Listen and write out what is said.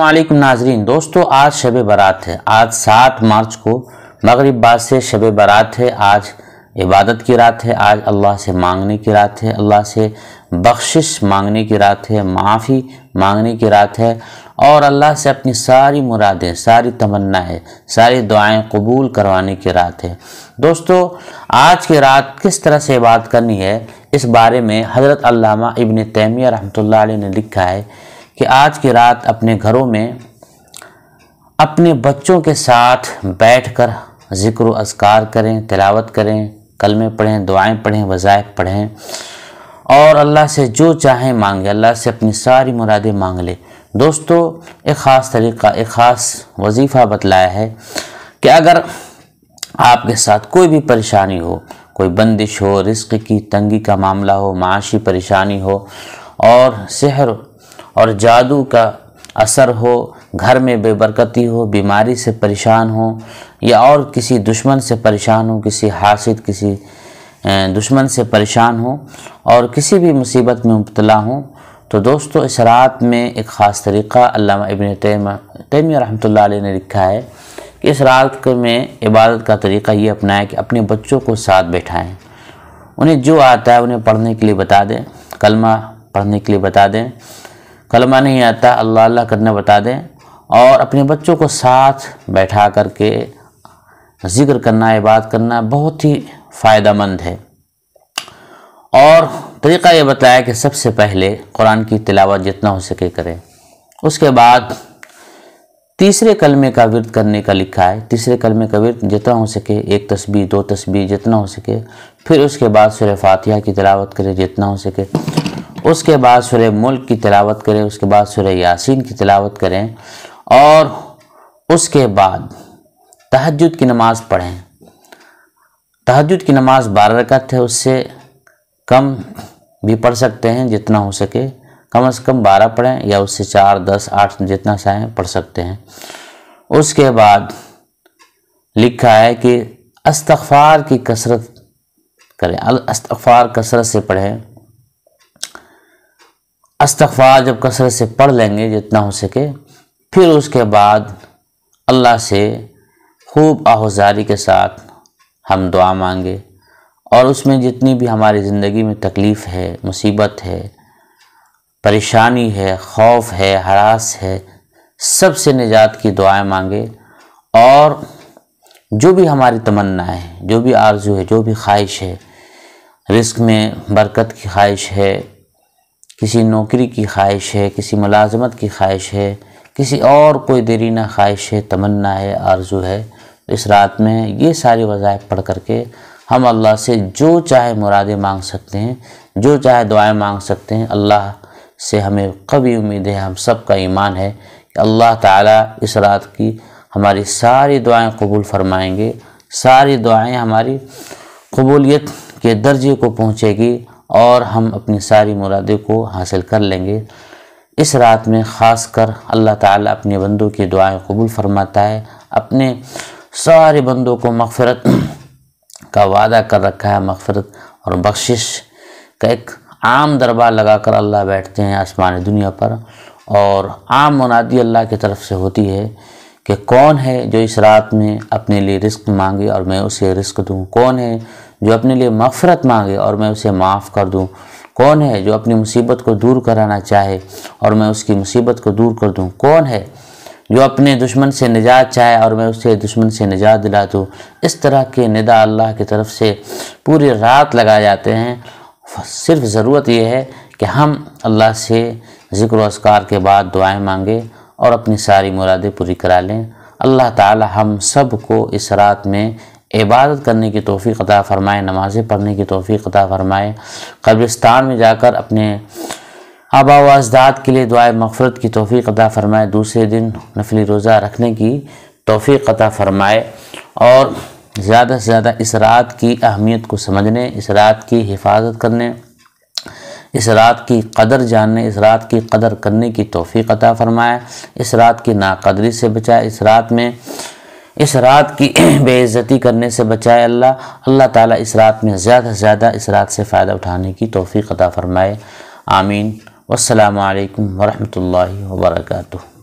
अल्लाम नाजरीन दोस्तों आज शब बारात है आज सात मार्च को मगरब बाद से शब बारात है आज इबादत की रात है आज अल्लाह से मांगने की रात है अल्लाह से बख्शिश मांगने की रात है माफ़ी मांगने की रात है और अल्लाह से अपनी सारी मुरादें सारी तमन्नाएं सारी दुआएं कबूल करवाने की रात है दोस्तों आज की रात किस तरह से इबादत करनी है इस बारे में हज़रत अल्लामा इबन तैमिया रहमतुल्लाह अलैह ने लिखा है कि आज की रात अपने घरों में अपने बच्चों के साथ बैठकर जिक्र असकार करें तिलावत करें कलमे पढ़ें दुआएं पढ़ें वज़ायफ पढ़ें और अल्लाह से जो चाहें मांगे अल्लाह से अपनी सारी मुरादें मांग लें दोस्तों एक ख़ास तरीका एक ख़ास वजीफ़ा बतलाया है कि अगर आपके साथ कोई भी परेशानी हो कोई बंदिश हो रिस्क की तंगी का मामला हो माशी परेशानी हो और शहर और जादू का असर हो घर में बेबरकती हो बीमारी से परेशान हो या और किसी दुश्मन से परेशान हो किसी हासिद किसी दुश्मन से परेशान हो और किसी भी मुसीबत में मुबतला हो तो दोस्तों इस रात में एक ख़ास तरीक़ा अल्लाह इबन तैमिया रहमत ने लिखा है कि इस रात में इबादत का तरीक़ा ये अपनाएं कि अपने बच्चों को साथ बैठाएं उन्हें जो आता है उन्हें पढ़ने के लिए बता दें कलमा पढ़ने के लिए बता दें कलमा नहीं आता अल्लाह अल्लाह करने बता दें और अपने बच्चों को साथ बैठा करके जिक्र करना इबाद करना बहुत ही फ़ायदा मंद है और तरीक़ा ये बताया कि सबसे पहले कुरान की तिलावत जितना हो सके करें उसके बाद तीसरे कलमे का विरत करने का लिखा है तीसरे कलमे का विरत जितना हो सके एक तस्बी दो तस्वीर जितना हो सके फिर उसके बाद सुर फातिहा की तिलावत करें जितना हो सके उसके बाद सुर मुल्क की तिलावत करें उसके बाद सुर यासिन की तिलावत करें और उसके बाद तहजद की नमाज़ पढ़ें तहजद की नमाज़ बारह रकत है उससे कम भी पढ़ सकते हैं जितना हो सके कम से कम बारह पढ़ें या उससे चार दस आठ जितना चाहें पढ़ सकते हैं उसके बाद लिखा है कि अस्तफ़ार की कसरत करें अस्तफ़ार कसरत से पढ़ें अस्तफार जब कसरत से पढ़ लेंगे जितना हो सके फिर उसके बाद अल्लाह से खूब आहज़ारी के साथ हम दुआ मांगे और उसमें जितनी भी हमारी ज़िंदगी में तकलीफ़ है मुसीबत है परेशानी है खौफ है हरास है सब से निजात की दुआएं मांगे और जो भी हमारी तमन्ना है जो भी आरजू है जो भी ख्वाहिश है रिस्क में बरकत की ख्वाहिश है किसी नौकरी की ख्वाहिश है किसी मुलाजमत की ख्वाहिश है किसी और कोई देरीना ख्वाहिश है तमन्ना है आरजू है तो इस रात में ये सारी वज़ाइफ पढ़ करके हम अल्लाह से जो चाहे मुरादें मांग सकते हैं जो चाहे दुआएं मांग सकते हैं अल्लाह से हमें कभी उम्मीद है हम सब का ईमान है कि अल्लाह ताला इस रात की हमारी सारी दुआएं कबूल फरमाएंगे सारी दुआएं हमारी कबूलियत के दर्जे को पहुँचेगी और हम अपनी सारी मुरादे को हासिल कर लेंगे इस रात में ख़ास कर अल्लाह ताला अपने बंदों की दुआएं कबूल फरमाता है अपने सारे बंदों को मगफरत का वादा कर रखा है मगफरत और बख्शिश का एक आम दरबार लगाकर अल्लाह बैठते हैं आसमान दुनिया पर और आम मुनादी अल्लाह की तरफ से होती है कि कौन है जो इस रात में अपने लिए रिस्क मांगे और मैं उसे रिस्क दूँ कौन है जो अपने लिए मफ़रत मांगे और मैं उसे माफ़ कर दूँ कौन है जो अपनी मुसीबत को दूर कराना चाहे और मैं उसकी मुसीबत को दूर कर दूँ कौन है जो अपने दुश्मन से निजात चाहे और मैं उसे दुश्मन से निजात दिला दूँ इस तरह के निदा अल्लाह की तरफ से पूरी रात लगाए जाते हैं सिर्फ ज़रूरत यह है कि हम अल्लाह से ज़िक्र असकार के बाद दुआएं मांगे और अपनी सारी मुरादें पूरी करा लें अल्लाह ताला हम सब को इस रात में इबादत करने की तोफ़ी अदा फ़रमाए नमाज़ें पढ़ने की तोफ़ी अदा फ़रमाए कब्रिस्तान में जाकर अपने आबा व अजदाद के लिए दुआ मफ़रत की तोफ़ी अदा फ़रमाए दूसरे दिन नफली रोज़ा रखने की तोफ़ी अदा फ़रमाए और ज़्यादा से ज़्यादा इस रात की अहमियत को समझने इस रात की हिफाजत करने इस रात की कदर जानने इस रात की कदर करने की तोफ़ी अदा फ़रमाए इस रात की नाकदरी से बचाए इस रात में इस रात की बेइज्जती करने से बचाए अल्लाह अल्लाह ताला इस रात में ज़्यादा से ज़्यादा इस रात से फ़ायदा उठाने की तोफ़ी अता फ़रमाए आमीन वालकम वरहमल वर्का